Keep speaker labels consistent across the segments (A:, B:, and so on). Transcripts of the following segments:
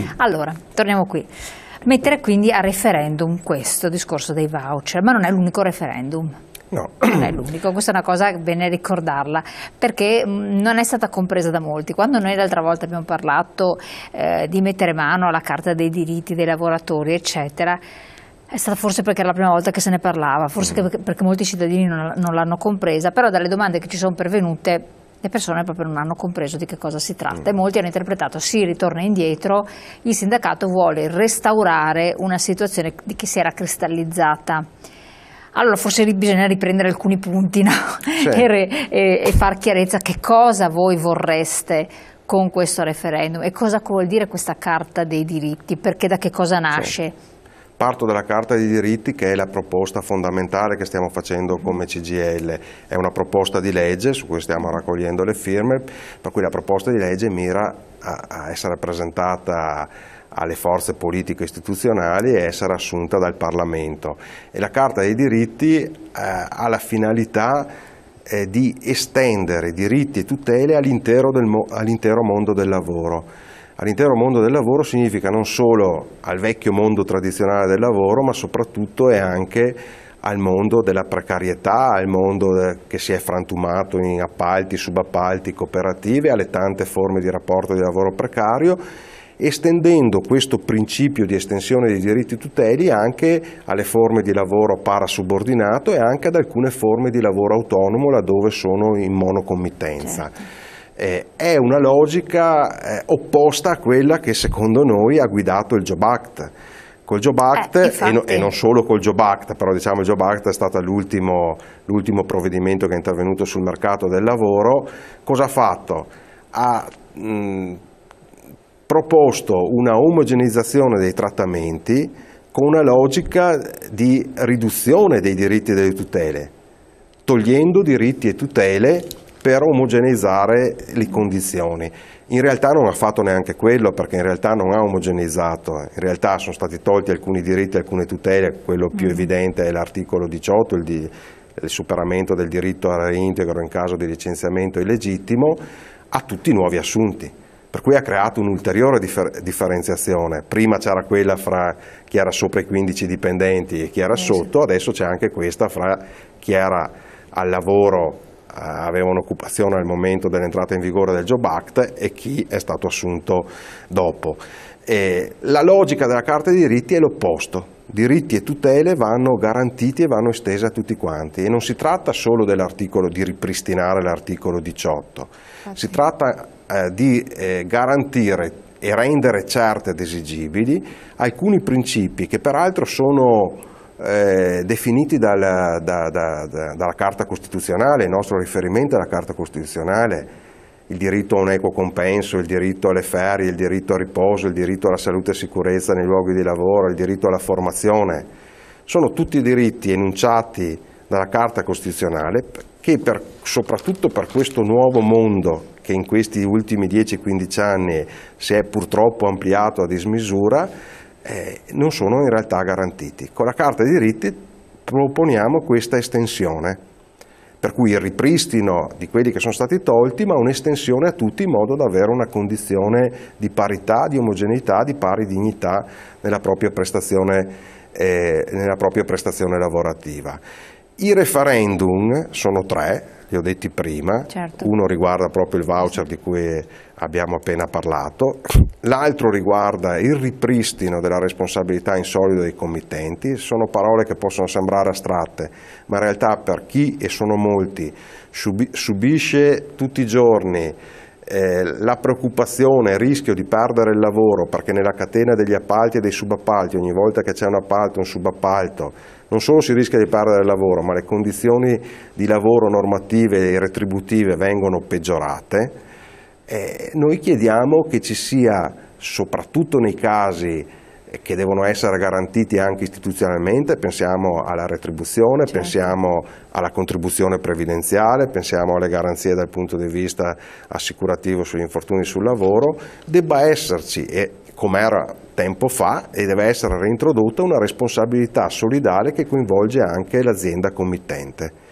A: Allora, torniamo qui. Mettere quindi a referendum questo discorso dei voucher, ma non è l'unico referendum. No. Non è l'unico, questa è una cosa bene ricordarla, perché mm, non è stata compresa da molti. Quando noi l'altra volta abbiamo parlato eh, di mettere mano alla Carta dei diritti dei lavoratori, eccetera, è stata forse perché era la prima volta che se ne parlava, forse mm. perché, molti cittadini non, non l'hanno compresa, però dalle domande che ci sono pervenute le persone proprio non hanno compreso di che cosa si tratta e mm. molti hanno interpretato si ritorna indietro, il sindacato vuole restaurare una situazione che si era cristallizzata. Allora forse bisogna riprendere alcuni punti no? certo. e, e, far chiarezza che cosa voi vorreste con questo referendum e cosa vuol dire questa carta dei diritti, perché da che cosa nasce. Certo.
B: Parto dalla Carta dei diritti che è la proposta fondamentale che stiamo facendo come CGL, è una proposta di legge su cui stiamo raccogliendo le firme, per cui la proposta di legge mira a, essere presentata alle forze politiche istituzionali e essere assunta dal Parlamento. E la Carta dei diritti eh, ha la finalità eh, di estendere diritti e tutele all'intero, all mondo del lavoro all'intero mondo del lavoro significa non solo al vecchio mondo tradizionale del lavoro, ma soprattutto e anche al mondo della precarietà, al mondo che si è frantumato in appalti, subappalti, cooperative, alle tante forme di rapporto di lavoro precario, estendendo questo principio di estensione dei diritti tuteli anche alle forme di lavoro parasubordinato e anche ad alcune forme di lavoro autonomo laddove sono in monocommittenza. Certo eh, è una logica eh, opposta a quella che secondo noi ha guidato il Job Act. Col Job eh, Act, eh, e, no, e, non solo col Job Act, però diciamo il Job Act è stato l'ultimo, provvedimento che è intervenuto sul mercato del lavoro, cosa ha fatto? Ha mh, proposto una omogenizzazione dei trattamenti con una logica di riduzione dei diritti e delle tutele, togliendo diritti e tutele per omogeneizzare le condizioni. In realtà non ha fatto neanche quello perché in realtà non ha omogeneizzato, in realtà sono stati tolti alcuni diritti, alcune tutele, quello più mm. evidente è l'articolo 18, il, di, il superamento del diritto al reintegro in caso di licenziamento illegittimo, a tutti i nuovi assunti per cui ha creato un'ulteriore differ differenziazione. Prima c'era quella fra chi era sopra i 15 dipendenti e chi era eh, sotto, adesso c'è anche questa fra chi era al lavoro eh, aveva un'occupazione al momento dell'entrata in vigore del Job Act e chi è stato assunto dopo. E la logica della Carta dei diritti è l'opposto. Diritti e tutele vanno garantiti e vanno estese a tutti quanti e non si tratta solo di ripristinare l'articolo 18, ah, si tratta eh, di eh, garantire e rendere certe ed esigibili alcuni principi che peraltro sono eh, definiti dalla, da, da, da, dalla, Carta Costituzionale, il nostro riferimento è la Carta Costituzionale, il diritto a un equo compenso, il diritto alle ferie, il diritto al riposo, il diritto alla salute e sicurezza nei luoghi di lavoro, il diritto alla formazione, sono tutti diritti enunciati dalla Carta Costituzionale che per, soprattutto per questo nuovo mondo che in questi ultimi 10-15 anni si è purtroppo ampliato a dismisura, eh, non sono in realtà garantiti. Con la Carta dei diritti proponiamo questa estensione, per cui il ripristino di quelli che sono stati tolti, ma un'estensione a tutti in modo da avere una condizione di parità, di omogeneità, di pari dignità nella propria prestazione, eh, nella propria prestazione lavorativa. I referendum sono tre, che ho detti prima, certo. uno riguarda proprio il voucher di cui abbiamo appena parlato, l'altro riguarda il ripristino della responsabilità in solido dei committenti, sono parole che possono sembrare astratte, ma in realtà per chi, e sono molti, subisce tutti i giorni eh, la preoccupazione, il rischio di perdere il lavoro, perché nella catena degli appalti e dei subappalti, ogni volta che c'è un appalto, un subappalto, non solo si rischia di perdere il lavoro, ma le condizioni di lavoro normative e retributive vengono peggiorate, eh, noi chiediamo che ci sia, soprattutto nei casi che devono essere garantiti anche istituzionalmente, pensiamo alla retribuzione, certo. pensiamo alla contribuzione previdenziale, pensiamo alle garanzie dal punto di vista assicurativo sugli infortuni sul lavoro, debba esserci e come era tempo fa e deve essere reintrodotta una responsabilità solidale che coinvolge anche l'azienda committente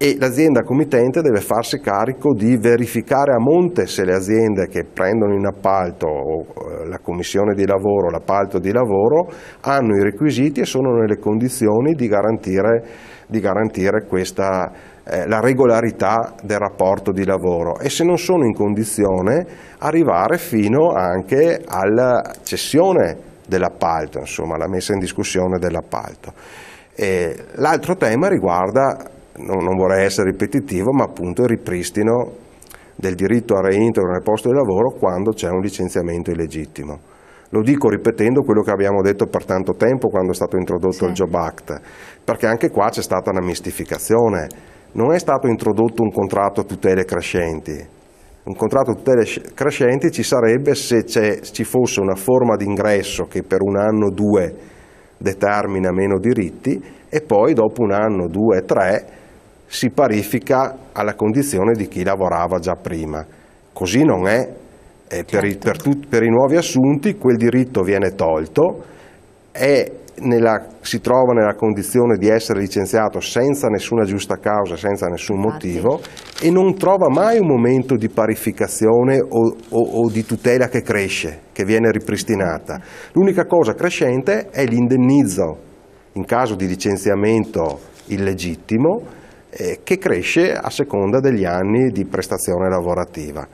B: e l'azienda committente deve farsi carico di verificare a monte se le aziende che prendono in appalto o eh, la commissione di lavoro, l'appalto di lavoro, hanno i requisiti e sono nelle condizioni di garantire, di garantire questa, eh, la regolarità del rapporto di lavoro e se non sono in condizione arrivare fino anche alla cessione dell'appalto, insomma alla messa in discussione dell'appalto. L'altro tema riguarda non, non vorrei essere ripetitivo, ma appunto il ripristino del diritto a reintegro nel posto di lavoro quando c'è un licenziamento illegittimo. Lo dico ripetendo quello che abbiamo detto per tanto tempo quando è stato introdotto sì. il Job Act, perché anche qua c'è stata una mistificazione. Non è stato introdotto un contratto a tutele crescenti. Un contratto a tutele crescenti ci sarebbe se ci fosse una forma di ingresso che per un anno o due determina meno diritti e poi dopo un anno, due, tre si parifica alla condizione di chi lavorava già prima. Così non è, eh, per, i, certo. per, tut, per, i, nuovi assunti quel diritto viene tolto, nella, si trova nella condizione di essere licenziato senza nessuna giusta causa, senza nessun motivo e non trova mai un momento di parificazione o, o, o di tutela che cresce, che viene ripristinata. L'unica cosa crescente è l'indennizzo in caso di licenziamento illegittimo eh, che cresce a seconda degli anni di prestazione lavorativa.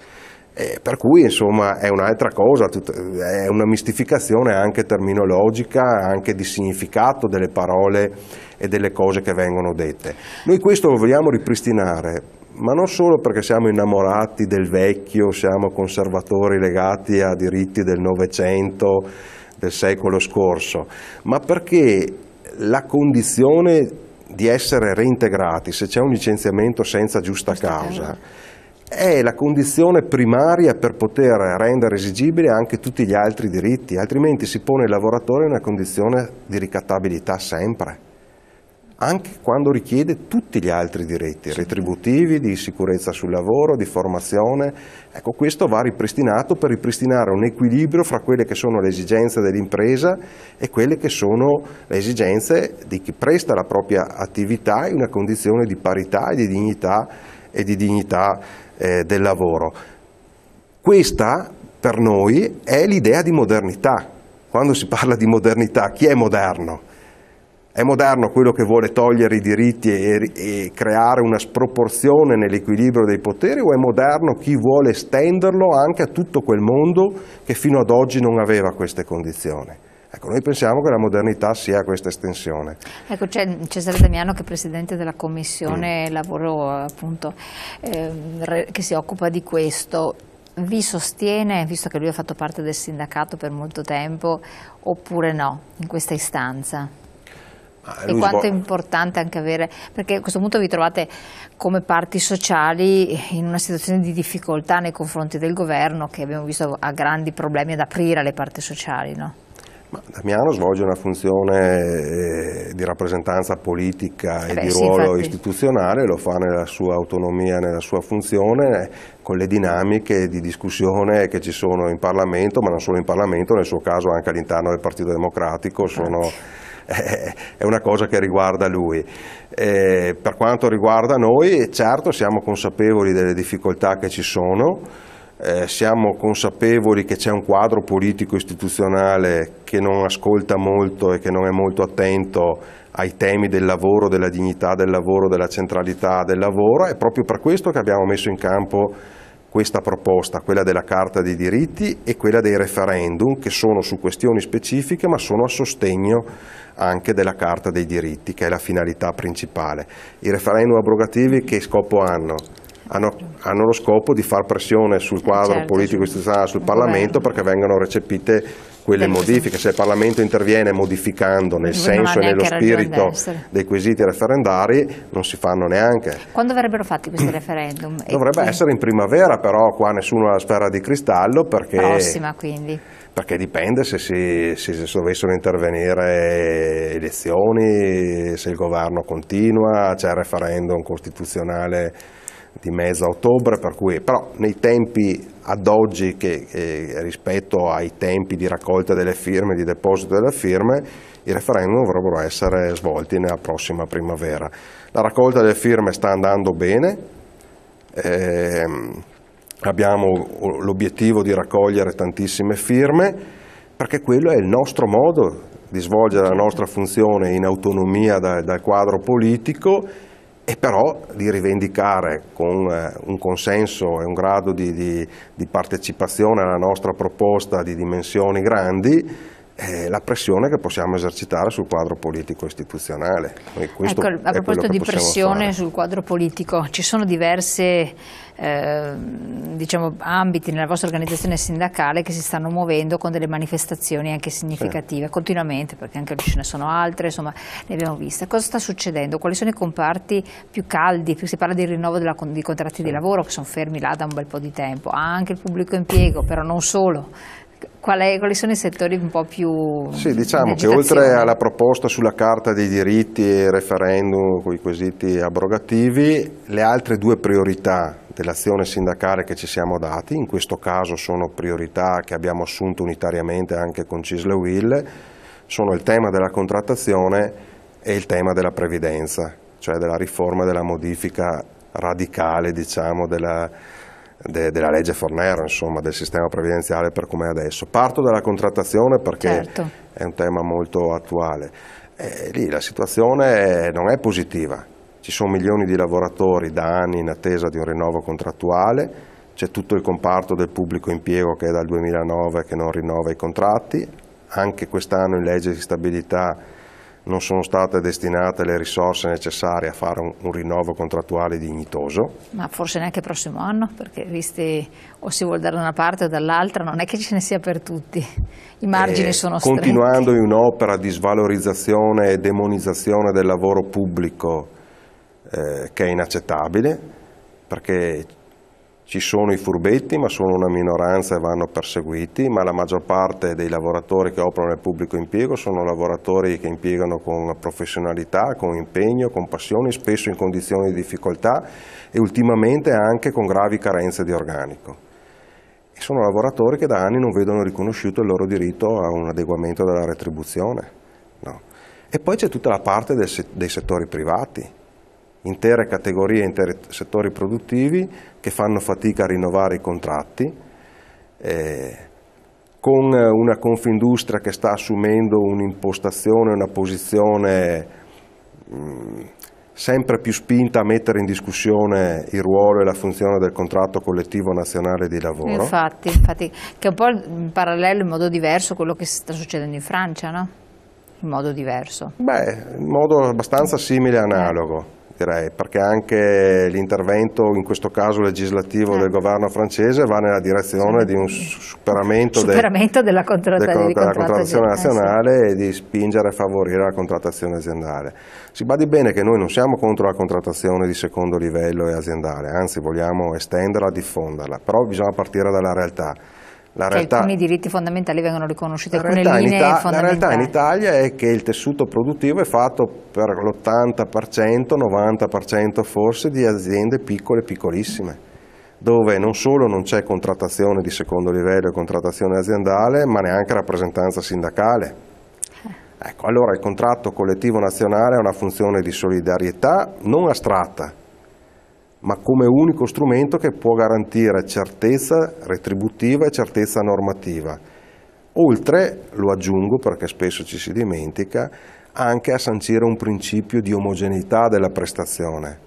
B: Eh, per cui insomma è un'altra cosa, eh, è una mistificazione anche terminologica, anche di significato delle parole e delle cose che vengono dette. Noi questo lo vogliamo ripristinare, ma non solo perché siamo innamorati del vecchio, siamo conservatori legati a diritti del Novecento, del secolo scorso, ma perché la condizione di essere reintegrati se c'è un licenziamento senza giusta causa è la condizione primaria per poter rendere esigibile anche tutti gli altri diritti, altrimenti si pone il lavoratore in una condizione di ricattabilità sempre anche quando richiede tutti gli altri diritti retributivi, di sicurezza sul lavoro, di formazione. Ecco, questo va ripristinato per ripristinare un equilibrio fra quelle che sono le esigenze dell'impresa e quelle che sono le esigenze di chi presta la propria attività in una condizione di parità e di dignità, e di dignità eh, del lavoro. Questa per noi è l'idea di modernità. Quando si parla di modernità, chi è moderno? È moderno quello che vuole togliere i diritti e, e, creare una sproporzione nell'equilibrio dei poteri o è moderno chi vuole estenderlo anche a tutto quel mondo che fino ad oggi non aveva queste condizioni? Ecco, noi pensiamo che la modernità sia questa estensione.
A: Ecco, c'è Cesare Damiano che è Presidente della Commissione mm. Lavoro appunto, eh, che si occupa di questo vi sostiene, visto che lui ha fatto parte del sindacato per molto tempo, oppure no in questa istanza?
B: Ah, e quanto è
A: importante anche avere, perché a questo punto vi trovate come parti sociali in una situazione di difficoltà nei confronti del governo che abbiamo visto ha grandi problemi ad aprire le parti sociali. No?
B: Damiano svolge una funzione eh, di rappresentanza politica e, eh beh, di ruolo sì, istituzionale, lo fa nella sua autonomia, nella sua funzione, con le dinamiche di discussione che ci sono in Parlamento, ma non solo in Parlamento, nel suo caso anche all'interno del Partito Democratico, sono è una cosa che riguarda lui. Eh, per quanto riguarda noi, certo siamo consapevoli delle difficoltà che ci sono, eh, siamo consapevoli che c'è un quadro politico istituzionale che non ascolta molto e che non è molto attento ai temi del lavoro, della dignità del lavoro, della centralità del lavoro, è proprio per questo che abbiamo messo in campo questa proposta, quella della Carta dei diritti e quella dei referendum che sono su questioni specifiche ma sono a sostegno anche della Carta dei diritti che è la finalità principale. I referendum abrogativi che scopo hanno? Hanno, hanno lo scopo di far pressione sul quadro certo, politico istituzionale, sul Parlamento perché vengano recepite quelle modifiche, se il Parlamento interviene modificando nel senso e nello spirito dei quesiti referendari non si fanno neanche.
A: Quando verrebbero fatti questi mm. referendum?
B: Dovrebbe e... essere in primavera però qua nessuno ha la sfera di cristallo perché... Prossima quindi perché dipende se, si, se, dovessero intervenire elezioni, se il governo continua, c'è il referendum costituzionale di mezzo ottobre, per cui, però nei tempi ad oggi che, eh, rispetto ai tempi di raccolta delle firme, di deposito delle firme, i referendum dovrebbero essere svolti nella prossima primavera. La raccolta delle firme sta andando bene, eh, abbiamo l'obiettivo di raccogliere tantissime firme, perché quello è il nostro modo di svolgere la nostra funzione in autonomia da, dal quadro politico e però di rivendicare con eh, un consenso e un grado di, di, di partecipazione alla nostra proposta di dimensioni grandi eh, la pressione che possiamo esercitare sul quadro politico istituzionale. Ecco, a proposito di pressione fare.
A: sul quadro politico, ci sono diversi eh, diciamo, ambiti nella vostra organizzazione sindacale che si stanno muovendo con delle manifestazioni anche significative, sì. continuamente, perché anche oggi ce ne sono altre, insomma, ne abbiamo viste. Cosa sta succedendo? Quali sono i comparti più caldi? Si parla del rinnovo della, di contratti sì. di lavoro che sono fermi là da un bel po' di tempo, anche il pubblico impiego, però non solo quale, quali sono i settori un po' più... Sì, diciamo che oltre alla
B: proposta sulla Carta dei diritti e referendum con i quesiti abrogativi, le altre due priorità dell'azione sindacale che ci siamo dati, in questo caso sono priorità che abbiamo assunto unitariamente anche con Cisle Will, sono il tema della contrattazione e il tema della previdenza, cioè della riforma, della modifica radicale diciamo, della, de, della legge Fornero, insomma, del sistema previdenziale per come è adesso. Parto dalla contrattazione perché certo. è un tema molto attuale. E eh, lì la situazione non è positiva, ci sono milioni di lavoratori da anni in attesa di un rinnovo contrattuale, c'è tutto il comparto del pubblico impiego che è dal 2009 che non rinnova i contratti, anche quest'anno in legge di stabilità non sono state destinate le risorse necessarie a fare un, un, rinnovo contrattuale dignitoso.
A: Ma forse neanche il prossimo anno, perché visti o si vuole dare da una parte o dall'altra, non è che ce ne sia per tutti, i margini e eh, sono stretti. Continuando
B: in un'opera di svalorizzazione e demonizzazione del lavoro pubblico eh, che è inaccettabile, perché ci sono i furbetti, ma sono una minoranza e vanno perseguiti, ma la maggior parte dei lavoratori che operano nel pubblico impiego sono lavoratori che impiegano con professionalità, con impegno, con passione, spesso in condizioni di difficoltà e ultimamente anche con gravi carenze di organico. E sono lavoratori che da anni non vedono riconosciuto il loro diritto a un adeguamento della retribuzione. No. E poi c'è tutta la parte dei settori privati, intere categorie, interi settori produttivi che fanno fatica a rinnovare i contratti, eh, con una confindustria che sta assumendo un'impostazione, una posizione mh, mm, sempre più spinta a mettere in discussione il ruolo e la funzione del contratto collettivo nazionale di lavoro. Infatti,
A: infatti che è un po' in parallelo, in modo diverso, a quello che sta succedendo in Francia, no? In modo diverso.
B: Beh, in modo abbastanza simile e analogo direi, perché anche l'intervento, in questo caso legislativo, eh. del governo francese va nella direzione sì. di un superamento, superamento
A: dei, della, contratta, della, della contrattazione eh, nazionale
B: sì. e di spingere e favorire la contrattazione aziendale. Si badi bene che noi non siamo contro la contrattazione di secondo livello e aziendale, anzi vogliamo estenderla, diffonderla, però bisogna partire dalla realtà la cioè, realtà, cioè, alcuni
A: diritti fondamentali vengono riconosciuti, alcune linee Ita- fondamentali. La realtà in
B: Italia è che il tessuto produttivo è fatto per l'80%, 90% forse di aziende piccole e piccolissime, dove non solo non c'è contrattazione di secondo livello e contrattazione aziendale, ma neanche rappresentanza sindacale. Eh. Ecco, allora il contratto collettivo nazionale ha una funzione di solidarietà non astratta, ma come unico strumento che può garantire certezza retributiva e certezza normativa. Oltre, lo aggiungo perché spesso ci si dimentica, anche a sancire un principio di omogeneità della prestazione.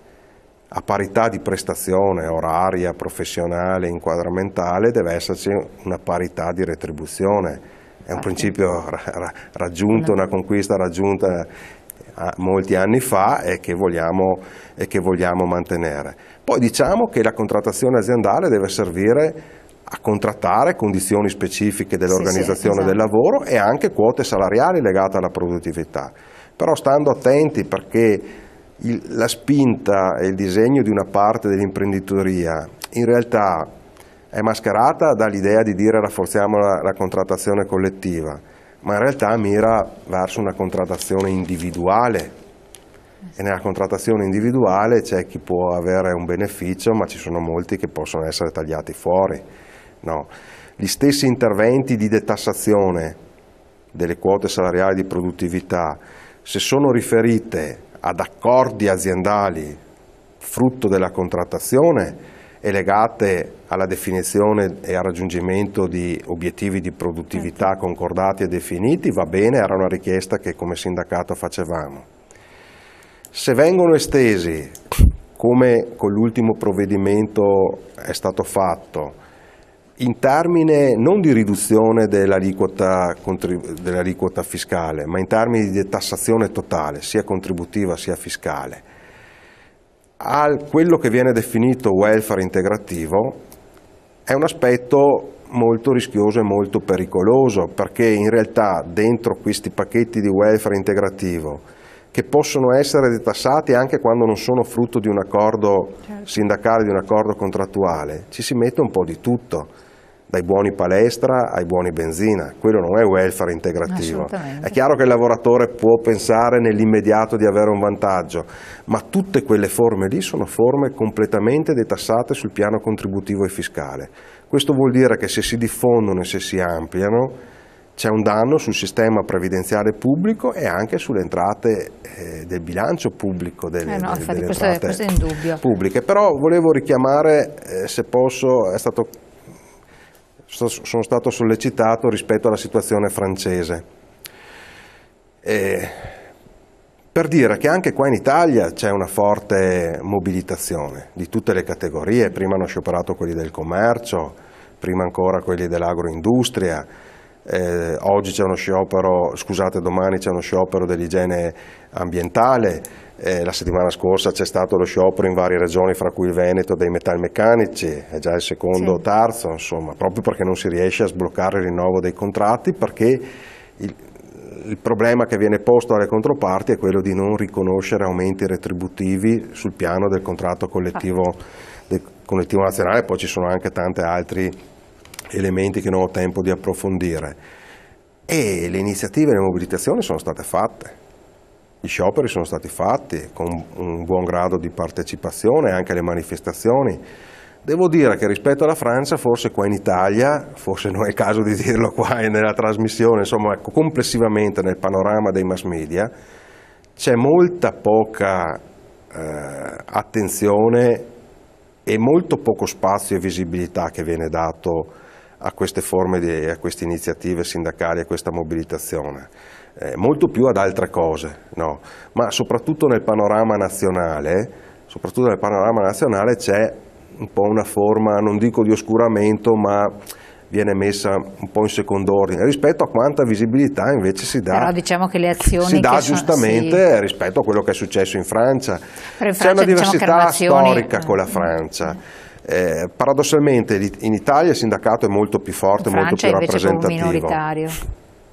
B: A parità di prestazione oraria, professionale, inquadramentale deve esserci una parità di retribuzione. È un principio raggiunto, una conquista raggiunta molti anni fa e che, vogliamo, e che vogliamo mantenere. Poi diciamo che la contrattazione aziendale deve servire a contrattare condizioni specifiche dell'organizzazione sì, sì, esatto. del lavoro e anche quote salariali legate alla produttività. Però stando attenti perché il, la spinta e il disegno di una parte dell'imprenditoria in realtà è mascherata dall'idea di dire rafforziamo la, la contrattazione collettiva ma in realtà mira verso una contrattazione individuale e nella contrattazione individuale c'è chi può avere un beneficio ma ci sono molti che possono essere tagliati fuori. No. Gli stessi interventi di detassazione delle quote salariali di produttività, se sono riferite ad accordi aziendali frutto della contrattazione, e legate alla definizione e al raggiungimento di obiettivi di produttività certo. concordati e definiti, va bene, era una richiesta che come sindacato facevamo. Se vengono estesi, come con l'ultimo provvedimento è stato fatto, in termini non di riduzione dell'aliquota, dell fiscale, ma in termini di tassazione totale, sia contributiva sia fiscale, a quello che viene definito welfare integrativo è un aspetto molto rischioso e molto pericoloso perché in realtà dentro questi pacchetti di welfare integrativo che possono essere detassati anche quando non sono frutto di un accordo certo. sindacale, di un accordo contrattuale, ci si mette un po' di tutto dai buoni palestra ai buoni benzina, quello non è welfare integrativo. È chiaro che il lavoratore può pensare nell'immediato di avere un vantaggio, ma tutte quelle forme lì sono forme completamente detassate sul piano contributivo e fiscale. Questo vuol dire che se si diffondono e se si ampliano c'è un danno sul sistema previdenziale pubblico e anche sulle entrate eh, del bilancio pubblico, delle, eh no, delle, infatti, delle questo, è, questo è pubbliche. Però volevo richiamare, eh, se posso, è stato sono stato sollecitato rispetto alla situazione francese. E per dire che anche qua in Italia c'è una forte mobilitazione di tutte le categorie, prima hanno scioperato quelli del commercio, prima ancora quelli dell'agroindustria, eh, oggi c'è uno sciopero, scusate domani c'è uno sciopero dell'igiene ambientale, eh, la settimana scorsa c'è stato lo sciopero in varie regioni, fra cui il Veneto, dei metalmeccanici, è già il secondo o sì. terzo, insomma, proprio perché non si riesce a sbloccare il rinnovo dei contratti, perché il, il problema che viene posto alle controparti è quello di non riconoscere aumenti retributivi sul piano del contratto collettivo, ah. del collettivo nazionale, poi ci sono anche tanti altri elementi che non ho tempo di approfondire. E le iniziative e le mobilitazioni sono state fatte gli scioperi sono stati fatti con un buon grado di partecipazione anche alle manifestazioni. Devo dire che rispetto alla Francia, forse qua in Italia, forse non è il caso di dirlo qua nella trasmissione, insomma ecco, complessivamente nel panorama dei mass media, c'è molta poca eh, attenzione e molto poco spazio e visibilità che viene dato a queste forme, di, a queste iniziative sindacali, a questa mobilitazione eh, molto più ad altre cose, no? ma soprattutto nel panorama nazionale, soprattutto nel panorama nazionale c'è un po' una forma, non dico di oscuramento, ma viene messa un po' in secondo ordine rispetto a quanta visibilità invece si dà. Però
A: diciamo che le azioni si dà giustamente
B: sono, sì. rispetto a quello che è successo in Francia. in Francia C'è una diciamo diversità diciamo storica con la mm. Francia. Eh, paradossalmente in Italia il sindacato è molto più forte, molto più rappresentativo. È minoritario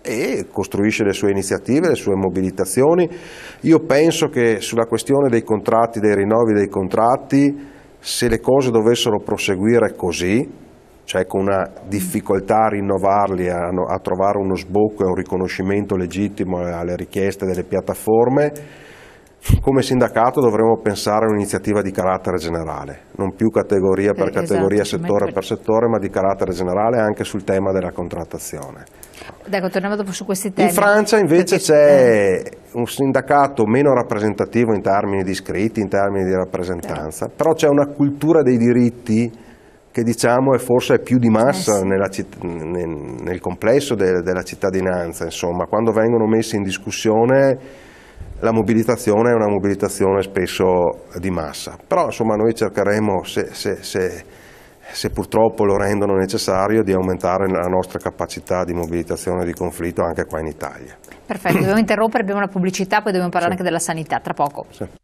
B: e costruisce le sue iniziative, le sue mobilitazioni. Io penso che sulla questione dei contratti, dei rinnovi dei contratti, se le cose dovessero proseguire così, cioè con una difficoltà a rinnovarli, a, a trovare uno sbocco e un riconoscimento legittimo alle richieste delle piattaforme, come sindacato dovremmo pensare a un'iniziativa di carattere generale, non più categoria per eh, categoria, esatto, settore per settore, ma di carattere generale anche sul tema della contrattazione.
A: Ecco, torniamo dopo su questi temi. In Francia
B: invece c'è eh. un sindacato meno rappresentativo in termini di iscritti, in termini di rappresentanza, certo. però c'è una cultura dei diritti che diciamo è forse più di massa eh citt- nel, nel, complesso de- della cittadinanza, insomma, quando vengono messi in discussione la mobilitazione è una mobilitazione spesso di massa, però insomma noi cercheremo se, se, se se purtroppo lo rendono necessario, di aumentare la nostra capacità di mobilitazione di conflitto anche qua in Italia.
A: Perfetto, dobbiamo interrompere, abbiamo la pubblicità, poi dobbiamo parlare sì. anche della sanità, tra poco. Sì.